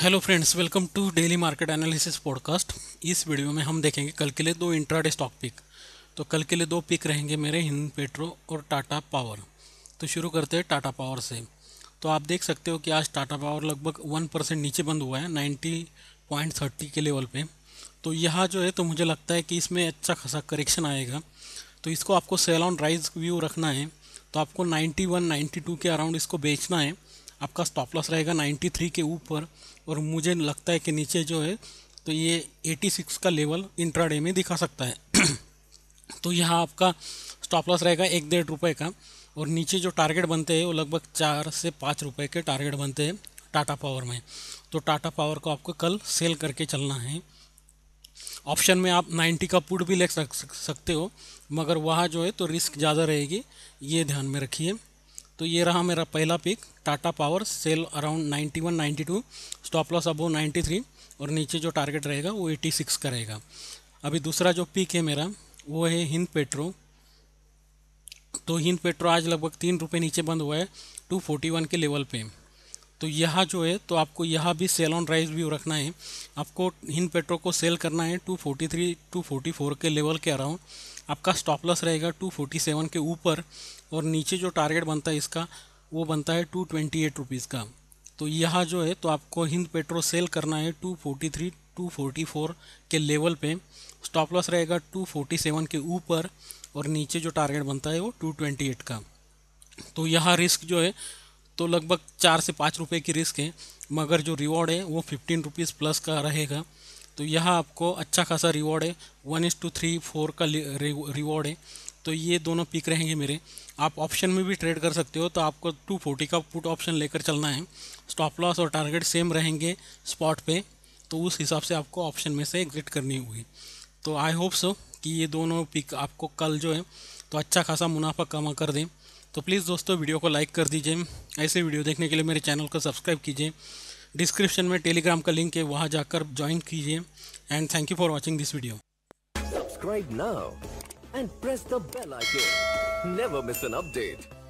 hello friends welcome to daily market analysis podcast इस video में हम देखेंगे कल के लिए दो इंट्राडे स्टॉक पिक तो कल के लिए दो पिक रहेंगे मेरे हिंद पेट्रो और टाटा पावर तो शुरू करते हैं टाटा पावर से तो आप देख सकते हो कि आज टाटा पावर लगभग वन परसेंट नीचे बंद हुआ है नाइन्टी पॉइंट थर्टी के लेवल पे तो यहाँ जो है तो मुझे लगता है कि इसमें अच्छा खासा करेक्शन आएगा तो इसको आपको सेल ऑन राइज व्यू रखना है तो आपको नाइन्टी वन नाइन्टी टू के अराउंड इसको बेचना है आपका स्टॉप लॉस रहेगा 93 के ऊपर और मुझे लगता है कि नीचे जो है तो ये 86 का लेवल इंट्राडे में दिखा सकता है तो यहाँ आपका स्टॉप लॉस रहेगा एक डेढ़ रुपये का और नीचे जो टारगेट बनते हैं वो लगभग चार से पाँच रुपये के टारगेट बनते हैं टाटा पावर में तो टाटा पावर को आपको कल सेल करके चलना है ऑप्शन में आप 90 का पुट भी ले सकते हो मगर वहाँ जो है तो रिस्क ज़्यादा रहेगी ये ध्यान में रखिए तो ये रहा मेरा पहला pick Tata power sell around 91 92 stop loss above 93 और नीचे जो टारगेट रहेगा वो 86 का रहेगा अभी दूसरा जो पिक है मेरा वो है हिंद पेट्रो तो हिंद पेट्रो आज लगभग तीन रुपये नीचे बंद हुआ है वन के लेवल पे तो यहाँ जो है तो आपको यहाँ भी सेल ऑन राइज भी रखना है आपको हिंद पेट्रो को सेल करना है 243 244 के लेवल के अराउंड आपका स्टॉप लॉस रहेगा 247 के ऊपर और नीचे जो टारगेट बनता है इसका वो बनता है टू ट्वेंटी एट रुपीज़ का तो यहाँ जो है तो आपको हिंद पेट्रोल सेल करना है two forty three two forty four के लेवल पे स्टॉप लॉस रहेगा टू फोर्टी सेवन के ऊपर और नीचे जो टारगेट बनता है वो टू ट्वेंटी एट का तो यहाँ रिस्क जो है तो लगभग चार से पाँच रुपये की रिस्क है मगर जो रिवॉर्ड है वो फिफ्टीन रुपीज़ प्लस का रहेगा तो यह आपको अच्छा खासा रिवॉर्ड है one is to three four का रिवॉर्ड है तो ये दोनों पिक रहेंगे मेरे आप ऑप्शन में भी ट्रेड कर सकते हो तो आपको टू फोर्टी का पुट ऑप्शन लेकर चलना है स्टॉप लॉस और टारगेट सेम रहेंगे स्पॉट पे तो उस हिसाब से आपको ऑप्शन में से एग्जिट करनी होगी तो आई होप सो कि ये दोनों पिक आपको कल जो है तो अच्छा खासा मुनाफा कमा कर दें तो प्लीज़ दोस्तों वीडियो को लाइक कर दीजिए ऐसे वीडियो देखने के लिए मेरे चैनल को सब्सक्राइब कीजिए डिस्क्रिप्शन में टेलीग्राम का लिंक है वहाँ जाकर ज्वाइन कीजिए and thank you for watching this video subscribe now and press the bell icon never miss an update